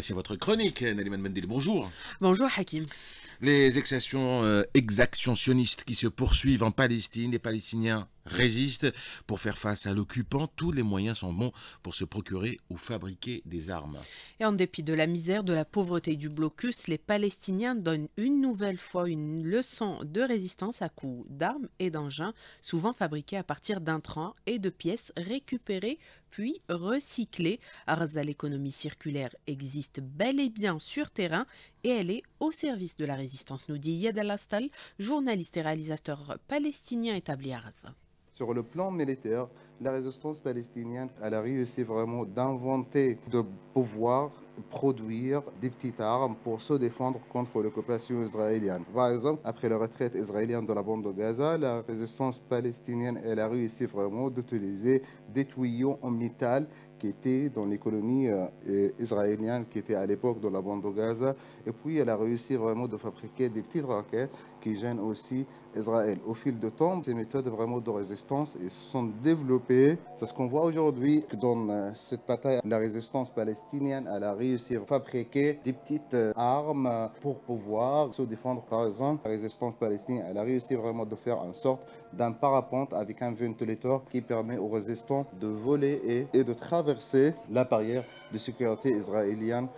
C'est votre chronique, Naliman Mendel. Bonjour. Bonjour, Hakim les exactions, euh, sionistes qui se poursuivent en Palestine. Les Palestiniens résistent. Pour faire face à l'occupant, tous les moyens sont bons pour se procurer ou fabriquer des armes. Et en dépit de la misère, de la pauvreté et du blocus, les Palestiniens donnent une nouvelle fois une leçon de résistance à coups d'armes et d'engins, souvent fabriqués à partir d'intrants et de pièces récupérées puis recyclées. Arza, l'économie circulaire existe bel et bien sur terrain et elle est au service de la résistance, nous dit Yed Al-Astal, journaliste et réalisateur palestinien établi à Gaza. Sur le plan militaire, la résistance palestinienne, a réussi vraiment d'inventer, de pouvoir produire des petites armes pour se défendre contre l'occupation israélienne. Par exemple, après la retraite israélienne de la bande de Gaza, la résistance palestinienne, elle a réussi vraiment d'utiliser des tuyaux en métal qui était dans les colonies euh, israéliennes qui était à l'époque dans la bande de Gaza. Et puis elle a réussi vraiment de fabriquer des petites roquettes qui gênent aussi Israël. Au fil de temps, ces méthodes vraiment de résistance se sont développées. C'est ce qu'on voit aujourd'hui dans euh, cette bataille. La résistance palestinienne, elle a réussi à fabriquer des petites euh, armes pour pouvoir se défendre. Par exemple, la résistance palestinienne, elle a réussi vraiment de faire en sorte d'un parapente avec un ventilateur qui permet aux résistants de voler et, et de traverser c'est la barrière de sécurité israélienne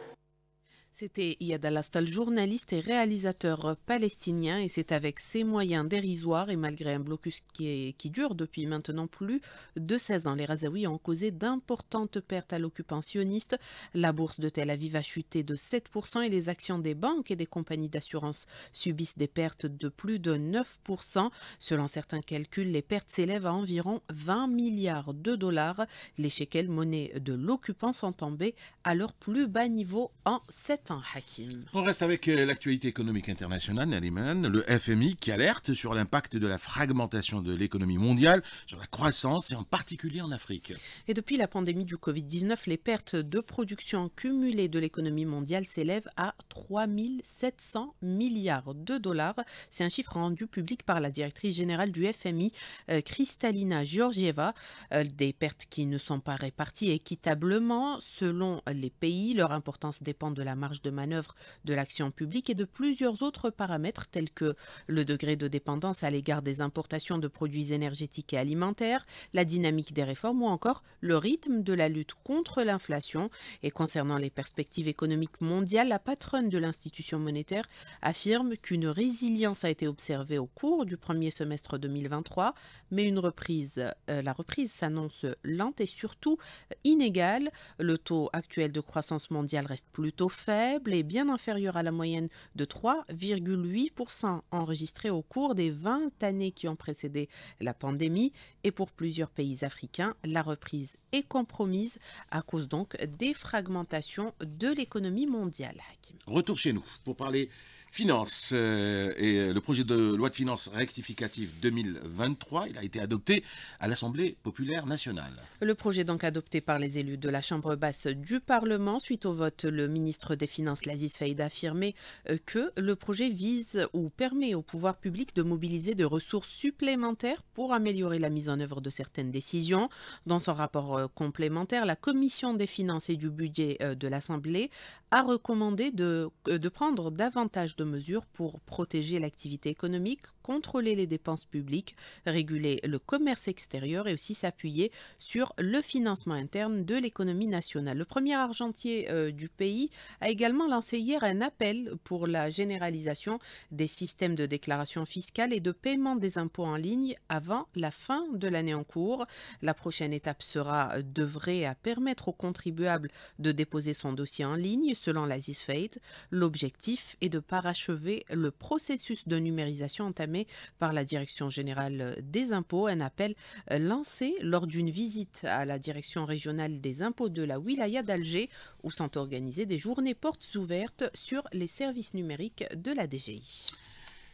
c'était Yad Alastal, journaliste et réalisateur palestinien, et c'est avec ses moyens dérisoires et malgré un blocus qui, dure depuis maintenant plus de 16 ans, les Razaouis ont causé d'importantes pertes à l'occupant sioniste. La bourse de Tel Aviv a chuté de 7% et les actions des banques et des compagnies d'assurance subissent des pertes de plus de 9%. Selon certains calculs, les pertes s'élèvent à environ 20 milliards de dollars. Les shekels, monnaie de l'occupant, sont tombés à leur plus bas niveau en 7 on reste avec euh, l'actualité économique internationale, Naliman. Le FMI qui alerte sur l'impact de la fragmentation de l'économie mondiale sur la croissance et en particulier en Afrique. Et depuis la pandémie du Covid-19, les pertes de production cumulées de l'économie mondiale s'élèvent à 3 700 milliards de dollars. C'est un chiffre rendu public par la directrice générale du FMI, euh, Kristalina Georgieva. Euh, des pertes qui ne sont pas réparties équitablement selon les pays. Leur importance dépend de la marge de manœuvre de l'action publique et de plusieurs autres paramètres tels que le degré de dépendance à l'égard des importations de produits énergétiques et alimentaires, la dynamique des réformes ou encore le rythme de la lutte contre l'inflation. Et concernant les perspectives économiques mondiales, la patronne de l'institution monétaire affirme qu'une résilience a été observée au cours du premier semestre 2023, mais une reprise, euh, la reprise s'annonce lente et surtout euh, inégale. Le taux actuel de croissance mondiale reste plutôt faible faible et bien inférieure à la moyenne de 3,8% enregistrée au cours des 20 années qui ont précédé la pandémie et pour plusieurs pays africains, la reprise est compromise à cause donc des fragmentations de l'économie mondiale. Retour chez nous pour parler finances euh, et euh, le projet de loi de finances rectificative 2023. Il a été adopté à l'Assemblée populaire nationale. Le projet donc adopté par les élus de la Chambre basse du Parlement suite au vote, le ministre des finance Lazis Faïd, a euh, que le projet vise ou permet au pouvoir public de mobiliser des ressources supplémentaires pour améliorer la mise en œuvre de certaines décisions. Dans son rapport euh, complémentaire, la Commission des finances et du budget euh, de l'Assemblée a recommandé de, euh, de prendre davantage de mesures pour protéger l'activité économique, contrôler les dépenses publiques, réguler le commerce extérieur et aussi s'appuyer sur le financement interne de l'économie nationale. Le premier argentier euh, du pays a également lancé hier un appel pour la généralisation des systèmes de déclaration fiscale et de paiement des impôts en ligne avant la fin de l'année en cours. La prochaine étape sera euh, devrait à permettre aux contribuables de déposer son dossier en ligne Selon lasis Fate, l'objectif est de parachever le processus de numérisation entamé par la Direction générale des impôts, un appel euh, lancé lors d'une visite à la Direction régionale des impôts de la Wilaya d'Alger, où sont organisées des journées portes ouvertes sur les services numériques de la DGI.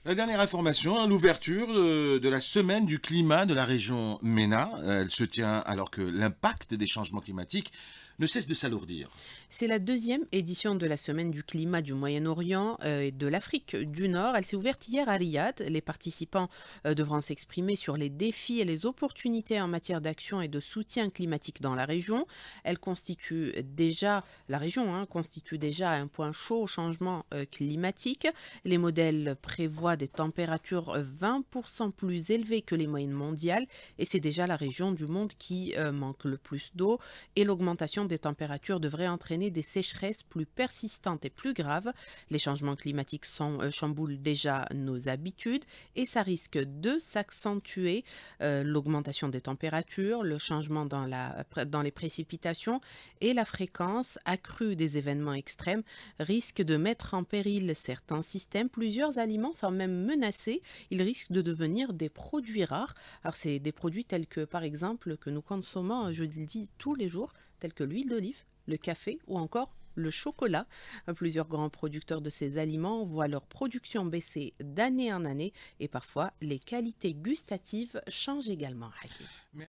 La dernière information, hein, l'ouverture de, de, la semaine du climat de la région MENA. Elle se tient alors que l'impact des changements climatiques ne cesse de s'alourdir. C'est la deuxième édition de la Semaine du climat du Moyen-Orient euh, et de l'Afrique du Nord. Elle s'est ouverte hier à Riyad. Les participants euh, devront s'exprimer sur les défis et les opportunités en matière d'action et de soutien climatique dans la région. Elle constitue déjà, la région hein, constitue déjà un point chaud au changement euh, climatique. Les modèles prévoient des températures 20% plus élevées que les moyennes mondiales et c'est déjà la région du monde qui manque le plus d'eau et l'augmentation des températures devraient entraîner des sécheresses plus persistantes et plus graves. Les changements climatiques sont, euh, chamboulent déjà nos habitudes et ça risque de s'accentuer. Euh, l'augmentation des températures, le changement dans, la, dans les précipitations et la fréquence accrue des événements extrêmes risquent de mettre en péril certains systèmes. Plusieurs aliments sont même menacés. Ils risquent de devenir des produits rares. Alors c'est des produits tels que par exemple que nous consommons, je le dis tous les jours, tels que l'huile d'olive, le café ou encore le chocolat. Plusieurs grands producteurs de ces aliments voient leur production baisser d'année en année et parfois les qualités gustatives changent également.